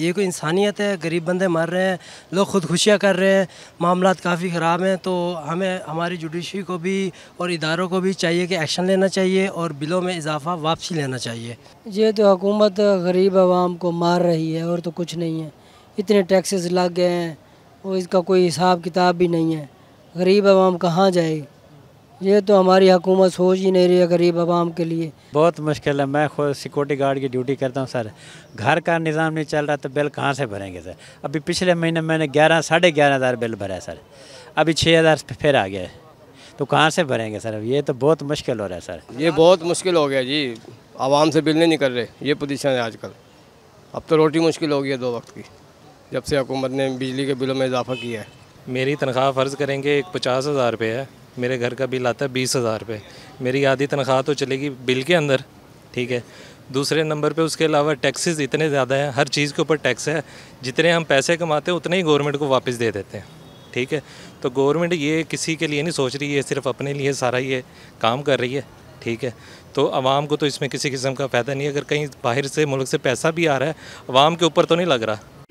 ये कोई इंसानियत है गरीब बंदे मर रहे हैं लोग खुदकुशियाँ कर रहे हैं मामला काफ़ी ख़राब हैं तो हमें हमारी जुडिशरी को भी और इदारों को भी चाहिए कि एक्शन लेना चाहिए और बिलों में इजाफा वापसी लेना चाहिए ये तो हुकूमत गरीब आवाम को मार रही है और तो कुछ नहीं है इतने टैक्सेस लग गए हैं और इसका कोई हिसाब किताब भी नहीं है गरीब आवाम कहाँ जाएगी ये तो हमारी हुकूमत सोच ही नहीं रही है गरीब आवाम के लिए बहुत मुश्किल है मैं खुद सिक्योरिटी गार्ड की ड्यूटी करता हूँ सर घर का निज़ाम नहीं चल रहा तो बिल कहाँ से भरेंगे सर अभी पिछले महीने मैंने ग्यारह साढ़े ग्यारह हज़ार बिल भरा है सर अभी छः हज़ार फिर आ गया है तो कहाँ से भरेंगे सर ये तो बहुत मुश्किल हो रहा है सर ये बहुत मुश्किल हो गया जी आवाम से बिल नहीं निकल रहे ये पोजिशन है आजकल अब तो रोटी मुश्किल हो गई है दो वक्त की जब से हुकूमत ने बिजली के बिलों में इजाफा किया है मेरी तनख्वाह फ़र्ज़ करेंगे एक पचास हज़ार रुपये है मेरे घर का बिल आता है बीस हज़ार रुपये मेरी आधी तनख्वाह तो चलेगी बिल के अंदर ठीक है दूसरे नंबर पे उसके अलावा टैक्सेस इतने ज़्यादा हैं हर चीज़ के ऊपर टैक्स है जितने हम पैसे कमाते हैं उतने ही गवर्नमेंट को वापस दे देते हैं ठीक है तो गवर्नमेंट ये किसी के लिए नहीं सोच रही है सिर्फ अपने लिए सारा ये काम कर रही है ठीक है तो आवाम को तो इसमें किसी किस्म का फ़ायदा नहीं है अगर कहीं बाहर से मुल्क से पैसा भी आ रहा है आवाम के ऊपर तो नहीं लग रहा